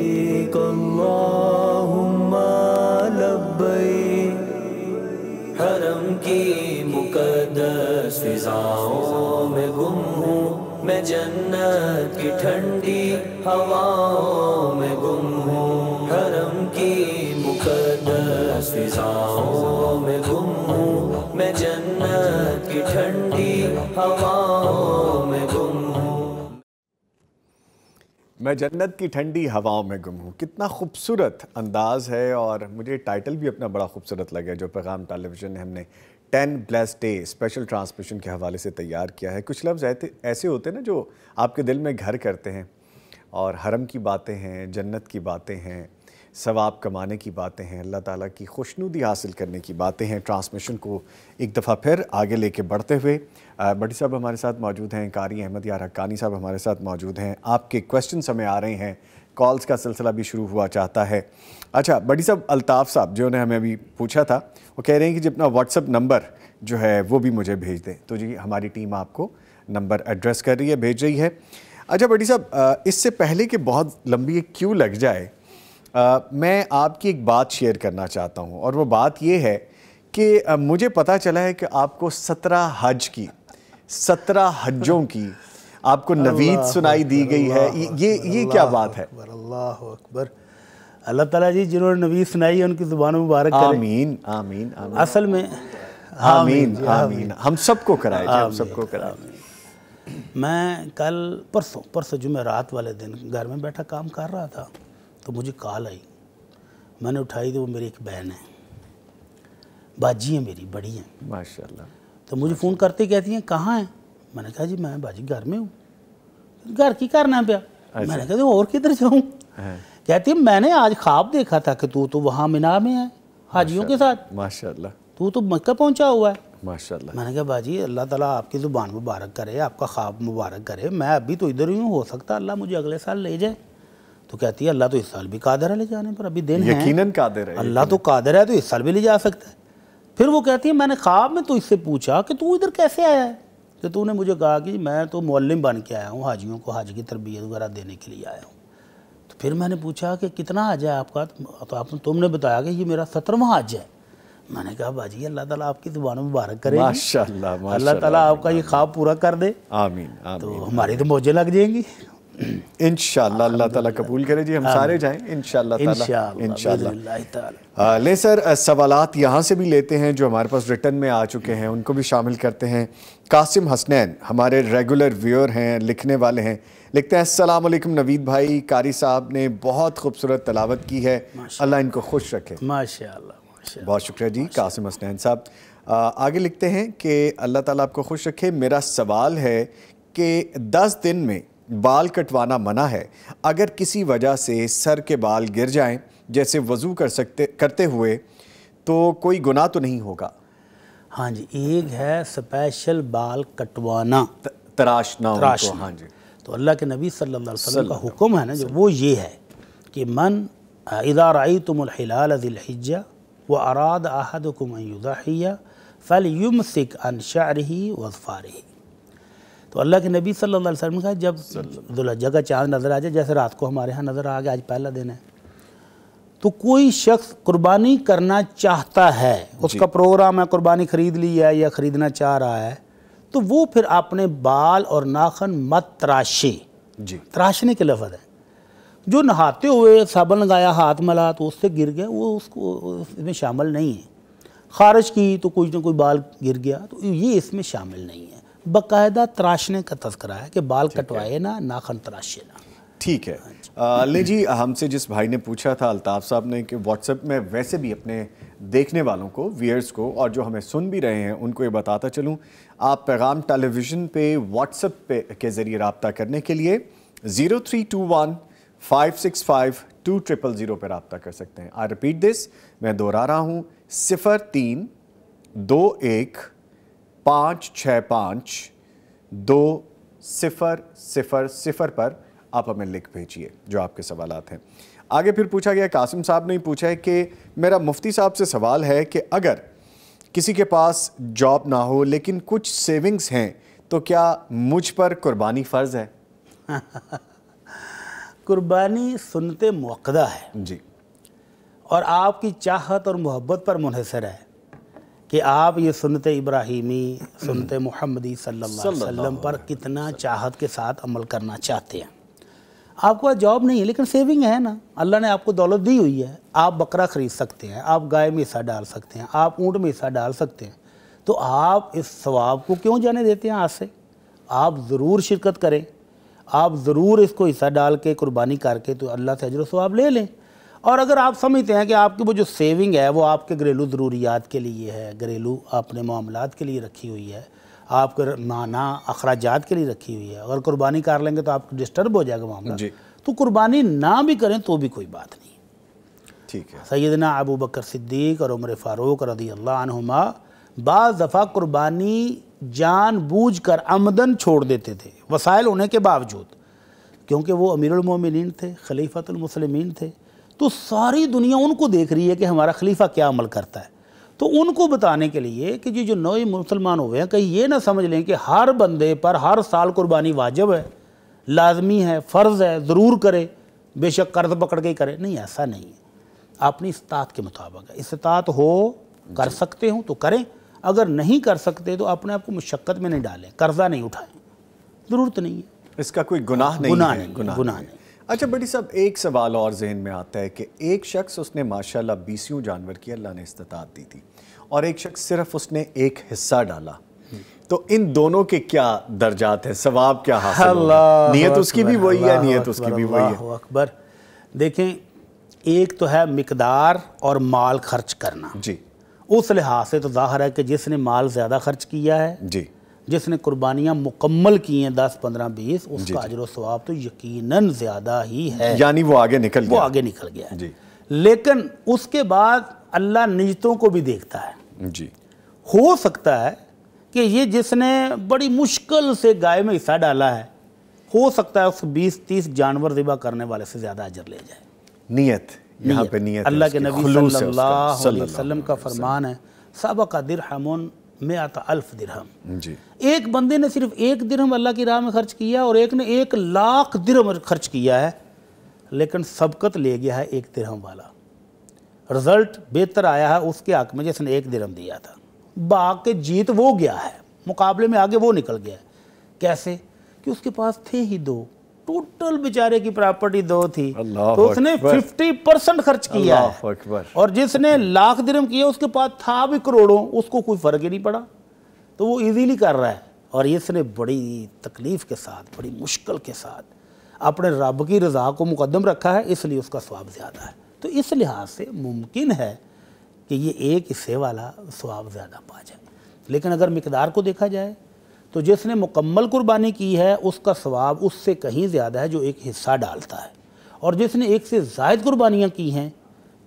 لبيك اللهم لبيك हरम की मुकदस फिजाओं में गुम हूँ मैं जन्नत की ठंडी हवाओं में गुम हूँ हरम की मुकदस फिजाओं में गुम हूँ मैं जन्नत की ठंडी हवा मैं जन्नत की ठंडी हवाओं में गुम हूँ कितना खूबसूरत अंदाज है और मुझे टाइटल भी अपना बड़ा खूबसूरत लगा जो पैगाम टेलीविज़न ने हमने ten blessed day special transmission के हवाले से तैयार किया है कुछ लफ्ज़ ऐसे होते हैं ना जो आपके दिल में घर करते हैं और हरम की बातें हैं जन्नत की बातें हैं सवाब कमाने की बातें हैं अल्लाह ताला की खुशनुदी हासिल करने की बातें हैं ट्रांसमिशन को एक दफ़ा फिर आगे लेके बढ़ते हुए बड़ी साहब हमारे साथ मौजूद हैं कारी अहमद या हक्कानी साहब हमारे साथ मौजूद हैं आपके क्वेश्चन हमें आ रहे हैं कॉल्स का सिलसिला भी शुरू हुआ चाहता है अच्छा बड़ी साहब अल्ताफ़ साहब जो ने हमें अभी पूछा था वो कह रहे हैं कि जितना व्हाट्सअप नंबर जो है वो भी मुझे भेज दें तो जी हमारी टीम आपको नंबर एड्रेस कर रही है भेज रही है अच्छा बड़ी साहब इससे पहले कि बहुत लंबी एक क्यू लग जाए आ, मैं आपकी एक बात शेयर करना चाहता हूँ और वो बात ये है कि आ, मुझे पता चला है कि आपको सत्रह हज की सत्रह हजों की आपको नवीद सुनाई दी गई है ये ये क्या बात है अल्लाह अकबर अल्लाह ताला जी जिन्होंने नवीद सुनाई है उनकी ज़ुबान मुबारक आमीन आमीन आमीन असल में आमीन आमीन हम सबको कराए हम सबको कराए मैं कल परसों परसों जुमे रात वाले दिन घर में बैठा काम कर रहा था तो मुझे कॉल आई मैंने उठाई तो वो मेरी एक बहन है बाजी है मेरी बड़ी है माशाल्लाह तो मुझे फ़ोन करते कहती हैं कहाँ हैं मैंने कहा जी मैं बाजी घर में हूँ घर की करना पे अच्छा। मैंने कहा तो और किधर जाऊँ हाँ। कहती है मैंने आज ख्वाब देखा था कि तू तो वहाँ मीना में है हाजियों के साथ माशाल्लाह तू तो मक्का पहुँचा हुआ है माशाल्लाह मैंने कहा बाजी अल्लाह ताला आपकी ज़ुबान मुबारक करे आपका ख्वाब मुबारक करे मैं अभी तो इधर ही हूँ हो सकता अल्लाह मुझे अगले साल ले जाए तो कहती है अल्लाह तो इस साल भी कादर है ले जाने पर अभी दिन यकीनन कादर है अल्लाह तो कादर है तो इस साल भी ले जा सकता है फिर वो कहती है मैंने ख्वाब में तो इससे पूछा कि तू इधर कैसे आया है तो तूने मुझे कहा कि मैं तो मुल्म बन के आया हूँ हाजियों को हाज की तरबियत वगैरह देने के लिए आया हूँ तो फिर मैंने पूछा कि कितना हज है आपका तो आप तुमने बताया कि ये मेरा सत्रहवा हज है मैंने कहा भाजी अल्लाह ताला आपकी ज़ुबान मुबारक करे माशाल्लाह अल्लाह ताला आपका ये ख्वाब पूरा कर दे आमीन, आमीन तो हमारी तो मौजें लग जाएंगी इन अल्लाह ताला कबूल करे जी हम सारे जाएं इन ले सर सवालात यहाँ से भी लेते हैं जो हमारे पास रिटर्न में आ चुके हैं उनको भी शामिल करते हैं कासिम हसनैन हमारे रेगुलर व्यूअर हैं लिखने वाले हैं लिखते हैं अस्सलाम वालेकुम नवीद भाई कारी साहब ने बहुत खूबसूरत तलावत की है अल्लाह इनको खुश रखे माशा बहुत शुक्रिया जी कासिम हसनैन साहब आगे लिखते हैं कि अल्लाह ताला आपको खुश रखे मेरा सवाल है कि 10 दिन में बाल कटवाना मना है अगर किसी वजह से सर के बाल गिर जाएं जैसे वज़ू कर सकते करते हुए तो कोई गुनाह तो नहीं होगा हाँ जी एक है स्पेशल बाल कटवाना तराशना तराश हाँ जी तो अल्लाह के नबी सल्लल्लाहु अलैहि वसल्लम का हुक्म है ना जो वो ये है कि मन इदार इदाराई तुमहिलाजा व अराद आहद कुमयुदाहिया फ़ल युम सिक अन शारही वफ़ारही तो अल्लाह के नबी सल्लल्लाहु अलैहि वसल्लम का जब दुल्हजा का चाँद नज़र आ जाए जैसे रात को हमारे यहाँ नज़र आ गया आज पहला दिन है तो कोई शख्स कुर्बानी करना चाहता है उसका प्रोग्राम है कुर्बानी खरीद ली है या ख़रीदना चाह रहा है तो वो फिर अपने बाल और नाखन मत तराशे जी तराशने के लफ्ज है जो नहाते हुए साबन लगाया हाथ मला तो उससे गिर गया वो उसको इसमें शामिल नहीं है खारिज की तो कुछ ना कोई बाल गिर गया तो ये इसमें शामिल नहीं है बाकायदा तराशने का तस्करा है कि बाल कटवाए ना नाखन तराशे ना ठीक है अली हाँ ले जी हमसे जिस भाई ने पूछा था अल्ताफ़ साहब ने कि व्हाट्सएप में वैसे भी अपने देखने वालों को वियर्स को और जो हमें सुन भी रहे हैं उनको ये बताता चलूँ आप पैगाम टेलीविज़न पे व्हाट्सएप पे के ज़रिए रबता करने के लिए zero three two one five six five two triple zero पर रबता कर सकते हैं आई रिपीट दिस मैं दोहरा रहा हूँ सिफ़र तीन दो एक पाँच छः पाँच दो सिफर सिफर सिफर पर आप हमें लिख भेजिए जो आपके सवाल हैं आगे फिर पूछा गया कासिम साहब ने पूछा है कि मेरा मुफ्ती साहब से सवाल है कि अगर किसी के पास जॉब ना हो लेकिन कुछ सेविंग्स हैं तो क्या मुझ पर कुर्बानी फ़र्ज़ है कुर्बानी सुनते मौकदा है जी और आपकी चाहत और मोहब्बत पर मुनसर है कि आप ये सुनते इब्राहिमी सुनते मोहम्मदी सल्लल्लाहु वसल्लम पर कितना चाहत के साथ अमल करना चाहते हैं आपको जॉब नहीं है लेकिन सेविंग है ना अल्लाह ने आपको दौलत दी हुई है आप बकरा ख़रीद सकते हैं आप गाय में हिस्सा डाल सकते हैं आप ऊँट में हिस्सा डाल सकते हैं तो आप इस स्वाब को क्यों जाने देते हैं आज से आप ज़रूर शिरकत करें आप ज़रूर इसको हिस्सा डाल के कुर्बानी करके तो अल्लाह से अजर स्वाब ले लें और अगर आप समझते हैं कि आपकी वो जो सेविंग है वो आपके घरेलू ज़रूरियात के लिए है घरेलू अपने मामला के लिए रखी हुई है आपके माना अखराज के लिए रखी हुई है अगर कुर्बानी कर लेंगे तो आप डिस्टर्ब हो जाएगा मामला तो कुर्बानी ना भी करें तो भी कोई बात नहीं ठीक है सैदना अबू बकर सिद्दीक और उम्र फ़ारूक रदी अल्लाहुमा बाज़ दफ़ा कुर्बानी जान बूझ कर आमदन छोड़ देते थे वसायल होने के बावजूद क्योंकि वो अमीरमिन थे खलीफतमसलमिन थे तो सारी दुनिया उनको देख रही है कि हमारा खलीफा क्या अमल करता है तो उनको बताने के लिए कि जी जो नए मुसलमान हुए हैं कहीं ये ना समझ लें कि हर बंदे पर हर साल कुर्बानी वाजब है लाजमी है फ़र्ज़ है ज़रूर करे बेशक कर्ज पकड़ के करे नहीं ऐसा नहीं है अपनी इस्तात के मुताबिक है इस्तात हो कर सकते हो तो करें अगर नहीं कर सकते तो अपने आप को मुशक्क़त में नहीं डालें कर्जा नहीं उठाएं ज़रूरत नहीं है इसका कोई गुनाह हाँ, नहीं गुनाह नहीं गुनाह नहीं अच्छा बड़ी साहब एक सवाल और जहन में आता है कि एक शख्स उसने माशा बीसियों जानवर की अल्लाह ने इस्तात दी थी और एक शख्स सिर्फ उसने एक हिस्सा डाला तो इन दोनों के क्या दर्जात हैं सवाब क्या हासिल नीयत उसकी भी वही है नीयत उसकी भी वही है अकबर देखें एक तो है मकदार और माल खर्च करना जी उस लिहाज से तो जाहिर है कि जिसने माल ज़्यादा खर्च किया है जी जिसने कुर्बानियां मुकम्मल की हैं दस पंद्रह बीस उसका अजर स्वाब तो यकीनन ज़्यादा ही है यानी वो आगे निकल गया वो आगे निकल गया जी लेकिन उसके बाद अल्लाह निजतों को भी देखता है जी हो सकता है कि ये जिसने बड़ी मुश्किल से गाय में हिस्सा डाला है हो सकता है उस बीस तीस जानवर ज़िबा करने वाले से ज़्यादा अजर ले जाए नीयत यहाँ पे नीयत अल्लाह के नबी सल्लल्लाहु अलैहि वसल्लम का फरमान है सबका दिर हमन में आता अल्फ दिरहम जी एक बंदे ने सिर्फ एक दिरहम अल्लाह की राह में खर्च किया और एक ने एक लाख दिरहम खर्च किया है लेकिन सबकत ले गया है एक दिरहम वाला रिजल्ट बेहतर आया है उसके हक में जिसने एक दिरहम दिया था बाग के जीत वो गया है मुकाबले में आगे वो निकल गया है कैसे कि उसके पास थे ही दो टोटल बेचारे की प्रॉपर्टी दो थी तो उसने फिफ्टी परसेंट खर्च किया और जिसने लाख दिन किया उसके पास था भी करोड़ों उसको कोई फर्क ही नहीं पड़ा तो वो इजीली कर रहा है और इसने बड़ी तकलीफ के साथ बड़ी मुश्किल के साथ अपने रब की रजा को मुकदम रखा है इसलिए उसका स्वाब ज़्यादा है तो इस लिहाज से मुमकिन है कि ये एक हिस्से वाला स्वाब ज़्यादा पा जाए लेकिन अगर मकदार को देखा जाए तो जिसने मुकम्मल कुर्बानी की है उसका स्वाब उससे कहीं ज़्यादा है जो एक हिस्सा डालता है और जिसने एक से जायद कुर्बानियाँ की हैं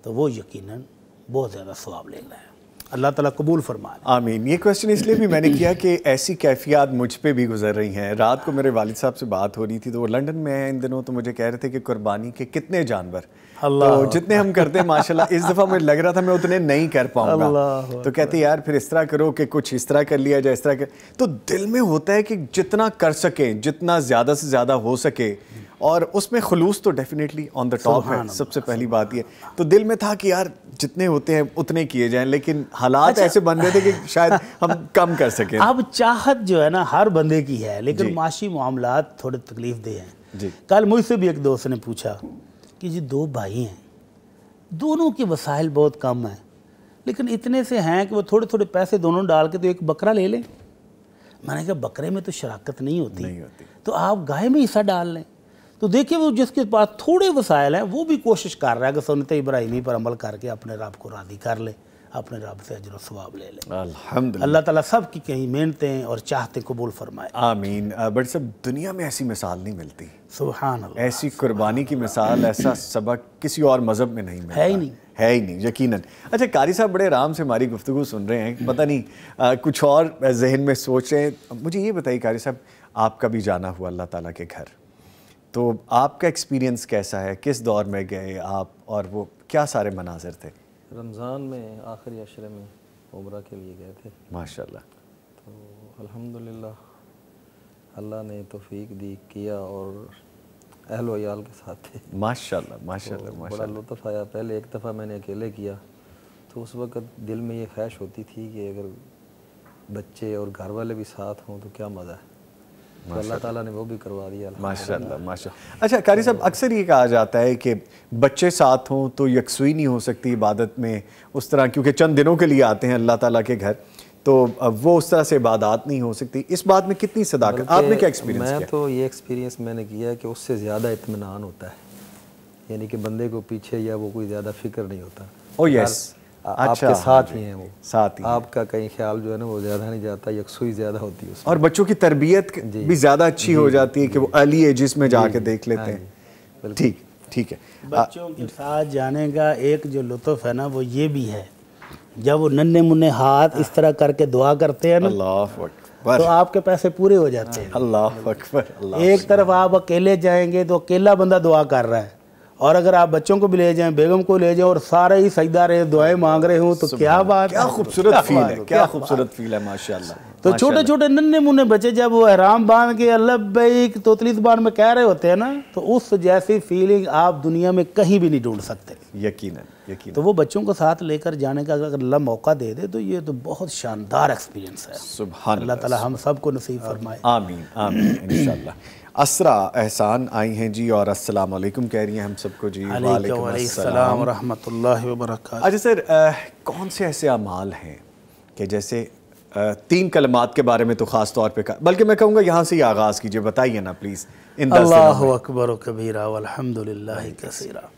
तो वो यकीन बहुत ज़्यादा स्वाब ले रहा है अल्लाह ताला कबूल फरमाए आमीन ये क्वेश्चन इसलिए भी मैंने किया कि ऐसी कैफियात मुझ पर भी गुजर रही हैं रात को मेरे वालिद साहब से बात हो रही थी तो वो लंदन में हैं इन दिनों तो मुझे कह रहे थे कि कुर्बानी के कितने जानवर तो अल्लाह तो जितने हम करते हैं माशाल्लाह इस दफ़ा मुझे लग रहा था मैं उतने नहीं कर पाऊंगा तो कहते यार फिर इस तरह करो कि कुछ इस तरह कर लिया जाए इस तरह कर तो दिल में होता है कि जितना कर सके जितना ज़्यादा से ज़्यादा हो सके और उसमें खलूस तो डेफिनेटली ऑन द टॉप है सबसे पहली बात ये तो दिल में था कि यार जितने होते हैं उतने किए जाएं लेकिन हालात अच्छा। ऐसे बन रहे थे कि शायद हम कम कर सकें अब चाहत जो है ना हर बंदे की है लेकिन माशी मामला थोड़े तकलीफ दे हैं कल मुझसे भी एक दोस्त ने पूछा कि जी दो भाई हैं दोनों के वसाइल बहुत कम हैं लेकिन इतने से हैं कि वो थोड़े थोड़े पैसे दोनों डाल के तो एक बकरा ले लें मैंने कहा बकरे में तो शराकत नहीं होती नहीं होती तो आप गाय में हिस्सा डाल लें तो देखिए वो जिसके पास थोड़े वसाइल हैं वो भी कोशिश कर रहा है कि सुनते इब्राहिमी पर अमल करके अपने रब को राजी कर ले अपने रब से अजर स्वाब ले लें अल्लाह ताला सब की कहीं मेहनतें और चाहते कबूल फरमाए आमीन बट सब दुनिया में ऐसी मिसाल नहीं मिलती सुबहान ऐसी कुर्बानी की मिसाल ऐसा सबक किसी और मज़हब में नहीं मिलता है ही नहीं है ही नहीं यकीनन अच्छा कारी साहब बड़े आराम से हमारी गुफ्तु सुन रहे हैं पता नहीं आ, कुछ और जहन में सोच रहे हैं मुझे ये बताइए कारी साहब आपका भी जाना हुआ अल्लाह ताला के घर तो आपका एक्सपीरियंस कैसा है किस दौर में गए आप और वो क्या सारे मनाजर थे रमज़ान में आखिरी अशरे में उम्र के लिए गए थे माशाल्लाह तो अल्हम्दुलिल्लाह अल्लाह ने तोफ़ीक दी किया और अहल के साथ थे माशाल्लाह तो माशाल्लाह तो बड़ा लुत्फ आया पहले एक दफ़ा मैंने अकेले किया तो उस वक़्त दिल में ये ख्वाहिश होती थी कि अगर बच्चे और घर वाले भी साथ हों तो क्या मज़ा है तो अल्लाह ताला ने वो भी करवा दिया माशा माशा अच्छा कारी साहब हाँ। अक्सर ये कहा जाता है कि बच्चे साथ हों तो यकसुई नहीं हो सकती इबादत में उस तरह क्योंकि चंद दिनों के लिए आते हैं अल्लाह ताला के घर तो वो उस तरह से इबादत नहीं हो सकती इस बात में कितनी सदाकत आपने क्या एक्सपीरियंस मैं तो ये एक्सपीरियंस मैंने किया है कि उससे ज़्यादा इतमान होता है यानी कि बंदे को पीछे या वो कोई ज़्यादा फिक्र नहीं होता ओ oh, यस अच्छा, आपके हाँ साथ ही हैं वो साथ ही आपका कहीं ख्याल जो है ना वो ज़्यादा नहीं जाता यकसुई ज़्यादा होती है और बच्चों की तरबियत भी ज़्यादा अच्छी हो जाती है कि वो अर्ली एजिस में जाके देख हाँ लेते हैं ठीक ठीक है बच्चों के साथ जाने का एक जो लुत्फ है ना वो ये भी है जब वो नन्हे मुन्ने हाथ इस तरह करके दुआ करते हैं ना अल्लाह तो आपके पैसे पूरे हो जाते हैं अल्लाह अकबर एक तरफ आप अकेले जाएंगे तो अकेला बंदा दुआ कर रहा है और अगर आप बच्चों को भी ले जाएं बेगम को ले जाएं और सारे ही सजदा रहे दुआएं मांग रहे हों तो क्या बात क्या खूबसूरत फील है क्या खूबसूरत फील है माशाल्लाह तो छोटे छोटे नन्हे मुन्ने बच्चे जब वो हराम बांध के अल्लबैक तोतली जुबान में कह रहे होते हैं ना तो उस जैसी फीलिंग आप दुनिया में कहीं भी नहीं ढूंढ सकते यकीन यकीन तो वो बच्चों को साथ लेकर जाने का अगर अल्लाह मौका दे दे तो ये तो बहुत शानदार एक्सपीरियंस है अल्लाह ताला हम सबको नसीब फरमाए आमीन आमीन इंशाल्लाह असरा एहसान आई हैं जी और अस्सलाम वालेकुम कह रही हैं हम सबको जी वालेकुम रहमतुल्लाहि व बरकात अच्छा सर कौन से ऐसे अमाल हैं कि जैसे तीन कलमात के बारे में तो ख़ास तौर पे बल्कि मैं कहूँगा यहाँ से ही आगाज़ कीजिए बताइए ना प्लीज़ इन अकबर कबीरा अलहमदिल्ला कसीरा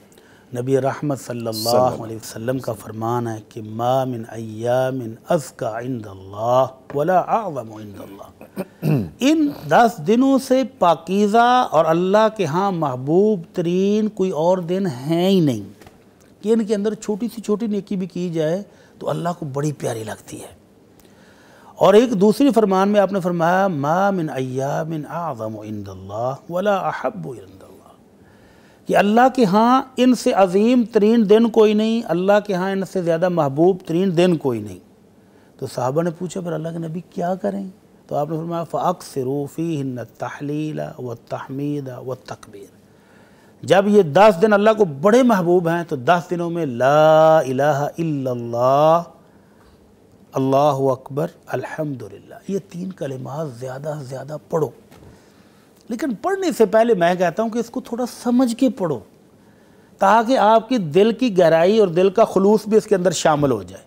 नबी रहमत सल्लल्लाहु अलैहि वसल्लम का फ़रमान है कि मा मिन अयामिन अज़का इंदल्लाह वला आज़म इंदल्लाह इन दस दिनों से पाकिज़ा और अल्लाह के यहाँ महबूब तरीन कोई और दिन है ही नहीं कि इनके अंदर छोटी सी छोटी नेकी भी की जाए तो अल्लाह को बड़ी प्यारी लगती है और एक दूसरी फरमान में आपने फरमाया मा मिन अयामिन आज़म इंदल्लाह वला अहब इंदल्लाह कि अल्लाह के यहाँ इनसे अजीम तरीन दिन कोई नहीं अल्लाह के यहाँ इनसे ज़्यादा महबूब तरीन दिन कोई नहीं तो साहबा ने पूछा पर अल्लाह के नबी क्या करें तो आपने फरमाया फ़ाक सरूफ़ी हिन्न तहलीला व तहमीद व तकबीर जब ये दस दिन अल्लाह को बड़े महबूब हैं तो दस दिनों में ला इलाहा अकबर अल्हम्दुलिल्लाह ये तीन कलिमात ज़्यादा से ज़्यादा पढ़ो लेकिन पढ़ने से पहले मैं कहता हूँ कि इसको थोड़ा समझ के पढ़ो ताकि आपकी दिल की गहराई और दिल का खलूस भी इसके अंदर शामिल हो जाए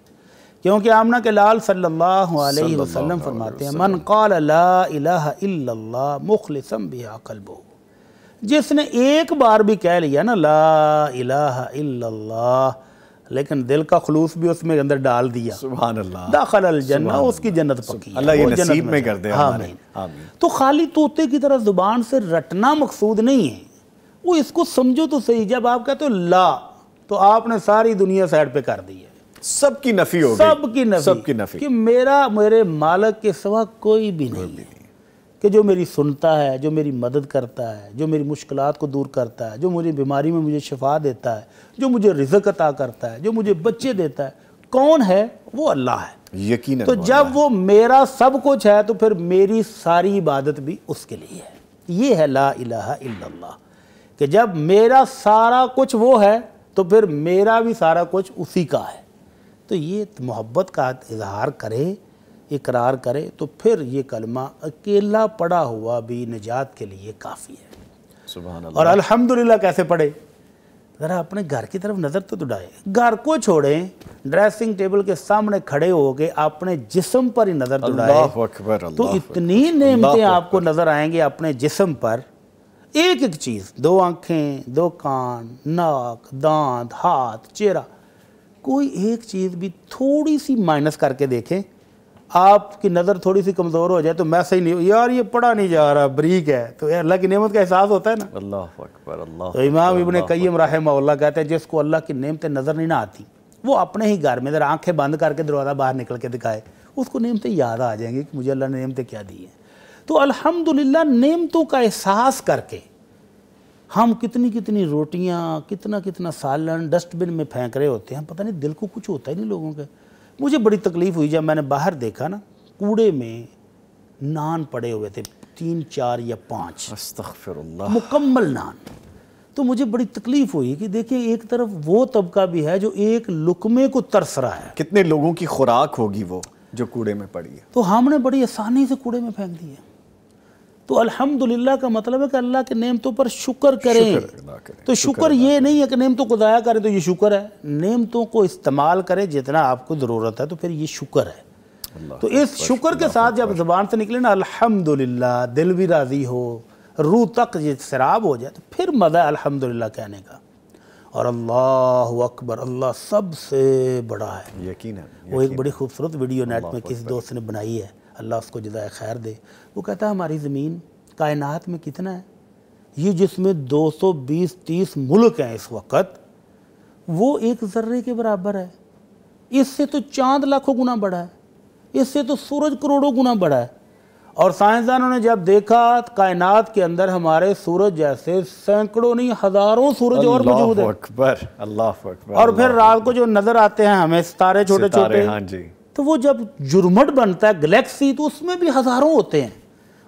क्योंकि आमना के लाल सल्लल्लाहु अलैहि वसल्लम फरमाते हैं मन कॉल ला मुखलसम बिहा कलबो जिसने एक बार भी कह लिया ना ला इलाहा इल्लल्लाह लेकिन दिल का खलूस भी उसमें अंदर डाल दिया दाखल जन्ना उसकी जन्नत पकी अल्लाह ये नसीब में, कर दे हाँ आमीन तो खाली तोते की तरह जुबान से रटना मकसूद नहीं है वो इसको समझो तो सही जब आप कहते हो ला तो आपने सारी दुनिया साइड पे कर दी है सबकी नफी हो सबकी नफी सबकी नफी कि मेरा मेरे मालक के सिवा कोई भी नहीं है कि जो मेरी सुनता है जो मेरी मदद करता है जो मेरी मुश्किल को दूर करता है जो मुझे बीमारी में मुझे शफा देता है जो मुझे रिजक अता करता है जो मुझे बच्चे देता है कौन है वो अल्लाह है यकीन तो जब वो मेरा सब कुछ है तो फिर मेरी सारी इबादत भी उसके लिए है ये है ला इला कि जब मेरा सारा कुछ वो है तो फिर मेरा भी सारा कुछ उसी का है तो ये तो मोहब्बत का इजहार करें इकरार करे तो फिर ये कलमा अकेला पड़ा हुआ भी निजात के लिए काफ़ी है और अल्हम्दुलिल्लाह कैसे पढ़े ज़रा अपने घर की तरफ नज़र तो दुड़ाए घर को छोड़ें ड्रेसिंग टेबल के सामने खड़े होके अपने जिस्म पर ही नज़र दुड़ाए तो इतनी नेमतें आपको नज़र आएंगी अपने जिस्म पर एक एक चीज़ दो आँखें दो कान नाक दांत हाथ चेहरा कोई एक चीज़ भी थोड़ी सी माइनस करके देखें आपकी नज़र थोड़ी सी कमज़ोर हो जाए तो मैं सही नहीं यार ये पढ़ा नहीं जा रहा बरीक है तो अल्लाह की नेमत का एहसास होता है ना अल्लाह अकबर अल्लाह तो इमाम इबन कईम रहमल्ला कहते हैं जिसको अल्लाह की नेमतें नज़र नहीं ना आती वो अपने ही घर में ज़रा आंखें बंद करके दरवाज़ा बाहर निकल के दिखाए उसको नेमतें याद आ जाएंगी कि मुझे अल्लाह ने नेमतें क्या दी हैं तो अल्हम्दुलिल्लाह नेमतों का एहसास करके हम कितनी कितनी रोटियाँ कितना कितना सालन डस्टबिन में फेंक रहे होते हैं पता नहीं दिल को कुछ होता ही नहीं लोगों के मुझे बड़ी तकलीफ़ हुई जब मैंने बाहर देखा ना कूड़े में नान पड़े हुए थे तीन चार या पाँच मुकम्मल नान तो मुझे बड़ी तकलीफ हुई कि देखिए एक तरफ वो तबका भी है जो एक लुकमे को तरस रहा है कितने लोगों की खुराक होगी वो जो कूड़े में पड़ी है तो हमने बड़ी आसानी से कूड़े में फेंक दी है तो अल्हम्दुलिल्लाह का मतलब है कि अल्लाह के नेमतों पर शुक्र करें, करें तो शुक्र ये नहीं है कि नेमतों को ज़ाया करें तो ये शुक्र है नेमतों को इस्तेमाल करें जितना आपको ज़रूरत है तो फिर ये शुक्र है तो इस शुक्र के साथ जब ज़बान से निकले ना अल्हम्दुलिल्लाह दिल भी राज़ी हो रू तक ये शराब हो जाए तो फिर मज़ा अल्हम्दुलिल्लाह कहने का और अल्लाह अकबर अल्लाह सबसे बड़ा है यकीन है वो एक बड़ी खूबसूरत वीडियो नेट में किसी दोस्त ने बनाई है अल्लाह उसको जजाय खैर दे वो कहता है हमारी ज़मीन कायनात में कितना है ये जिसमें 220-30 मुल्क हैं इस वक्त वो एक ज़र्रे के बराबर है इससे तो चांद लाखों गुना बड़ा है इससे तो सूरज करोड़ों गुना बड़ा है और साइंसदानों ने जब देखा तो कायनात के अंदर हमारे सूरज जैसे सैकड़ों नहीं हजारों सूरज और मौजूद है अकबर अल्लाह और फिर रात को जो नजर आते हैं हमें सितारे छोटे छोटे हाँ जी तो वो जब जुर्मट बनता है गलेक्सी तो उसमें भी हज़ारों होते हैं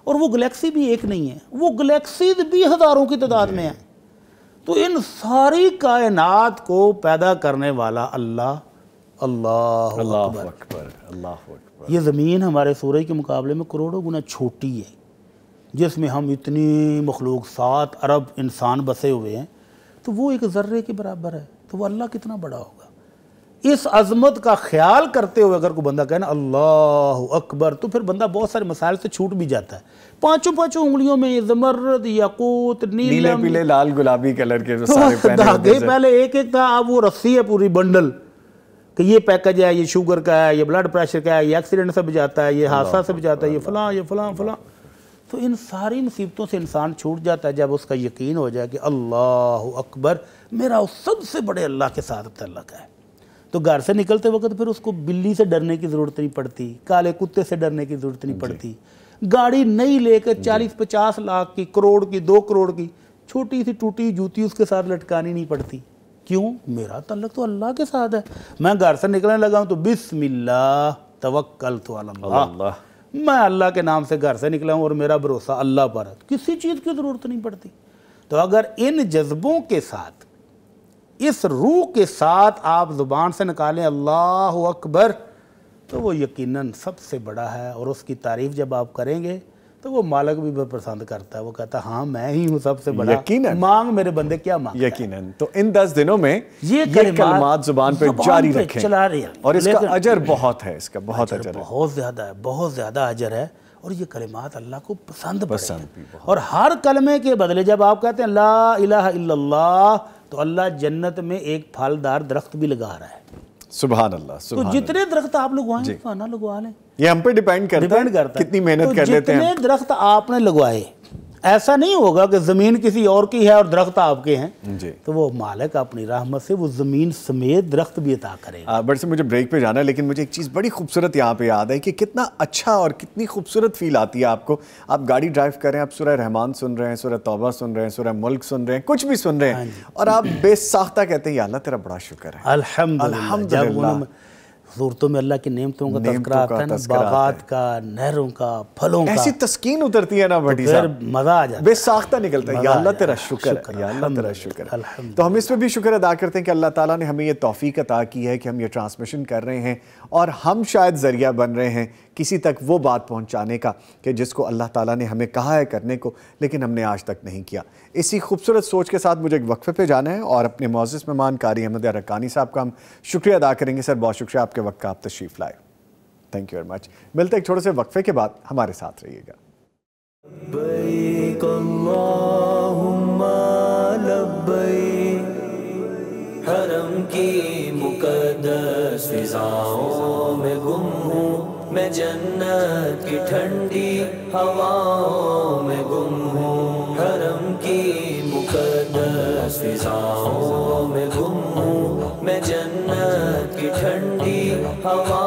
और वो गलेक्सी भी एक नहीं है वो गलेक्सीज भी हज़ारों की तादाद में है तो इन सारी कायनात को पैदा करने वाला अल्लाह अल्लाह अल्लाह अल्लाह ये ज़मीन हमारे सूरज के मुकाबले में करोड़ों गुना छोटी है जिसमें हम इतनी मखलूक सात अरब इंसान बसे हुए हैं तो वो एक ज़र्रे के बराबर है तो वो अल्लाह कितना बड़ा होगा इस अजमत का ख्याल करते हुए अगर कोई बंदा कहे ना अल्लाह अकबर तो फिर बंदा बहुत सारे मसाइल से छूट भी जाता है पांचों पांचों उंगलियों में जमरद याकूत नीले पीले लाल गुलाबी कलर के तो सारे पहले एक एक था अब वो रस्सी है पूरी बंडल कि ये पैकेज है ये शुगर का है ये ब्लड प्रेशर का है ये एक्सीडेंट से बचाता है ये हादसा से बचाता है ये फलां ये फलां फलां तो इन सारी मुसीबतों से इंसान छूट जाता है जब उसका यकीन हो जाए कि अल्लाह अकबर मेरा उस सबसे बड़े अल्लाह के साथ तल्लक है तो घर से निकलते वक्त फिर उसको बिल्ली से डरने की ज़रूरत नहीं पड़ती काले कुत्ते से डरने की ज़रूरत नहीं पड़ती गाड़ी नहीं लेकर चालीस पचास लाख की करोड़ की दो करोड़ की छोटी सी टूटी जूती उसके साथ लटकानी नहीं पड़ती क्यों मेरा तल्लक तो अल्लाह के साथ है मैं घर से निकलने लगा तो बिस्मिल्ला तवक्कल तो अल्लाह मैं अल्लाह के नाम से घर से निकला हूँ और मेरा भरोसा अल्लाह पर है किसी चीज़ की ज़रूरत नहीं पड़ती तो अगर इन जज्बों के साथ इस रूह के साथ आप ज़ुबान से निकालें अल्लाह अकबर तो वो यकीनन सबसे बड़ा है और उसकी तारीफ़ जब आप करेंगे तो वो मालक भी पसंद करता है वो कहता है हाँ मैं ही हूँ सबसे बड़ा यकीनन मांग मेरे बंदे क्या मांग यकीनन तो इन दस दिनों में ये, ये कलमात जुबान पे जारी रखें चला रहे हैं और इसका अजर बहुत है इसका बहुत अजर, बहुत ज़्यादा है बहुत ज़्यादा अजर है और ये कलमात अल्लाह को पसंद पसंद और हर कलमे के बदले जब आप कहते हैं ला इला तो अल्लाह जन्नत में एक फलदार दरख्त भी लगा रहा है सुबह अल्लाह तो जितने दरख्त आप लगवाए लगवा लें ये हम पे डिपेंड करता डिपेंड करता कितनी मेहनत तो कर लेते हैं दरख्त आपने लगवाए ऐसा नहीं होगा कि ज़मीन किसी और की है और दरख्त आपके हैं तो वो मालिक अपनी रहमत से वो ज़मीन समेत दरख्त भी अता करें बट से मुझे ब्रेक पे जाना है लेकिन मुझे एक चीज़ बड़ी खूबसूरत यहाँ पे याद है कि कितना अच्छा और कितनी खूबसूरत फील आती है आपको आप गाड़ी ड्राइव कर रहे हैं आप सुरह रहमान सुन रहे हैं सुरह तोबा सुन रहे हैं सुरह मुल्क सुन रहे हैं कुछ भी सुन रहे हैं हाँ और आप बेसाख्ता कहते हैं अल्लाह तेरा बड़ा शुक्र है अलहमद सूरतों में अल्लाह की नियमतों का तस्करा आता है ना बागात का नहरों का फलों का ऐसी तस्कीन उतरती है ना तो बड़ी सर मज़ा आ जाता है बेसाख्ता निकलता है या अल्लाह तेरा शुक्र है या अल्लाह तेरा शुक्र तो हम इस पर भी शुक्र अदा करते हैं कि अल्लाह ताला ने हमें ये तौफीक अता की है कि हम ये ट्रांसमिशन कर रहे हैं और हम शायद ज़रिया बन रहे हैं किसी तक वो बात पहुंचाने का कि जिसको अल्लाह ताला ने हमें कहा है करने को लेकिन हमने आज तक नहीं किया इसी खूबसूरत सोच के साथ मुझे एक वक्फे पे जाना है और अपने मोजिस मेहमान कारी अहमद अरकानी साहब का हम शुक्रिया अदा करेंगे सर बहुत शुक्रिया आपके वक्त का आप तशरीफ़ लाए थैंक यू वेरी मच मिलते एक छोटे से वक्फे के बाद हमारे साथ रहिएगा हरम की मुकदस फिजाओं में गुम हूँ मैं जन्नत की ठंडी हवाओं में गुम हूँ हरम की मुकदस फिजाओं में गुम हूँ मैं जन्नत की ठंडी हवा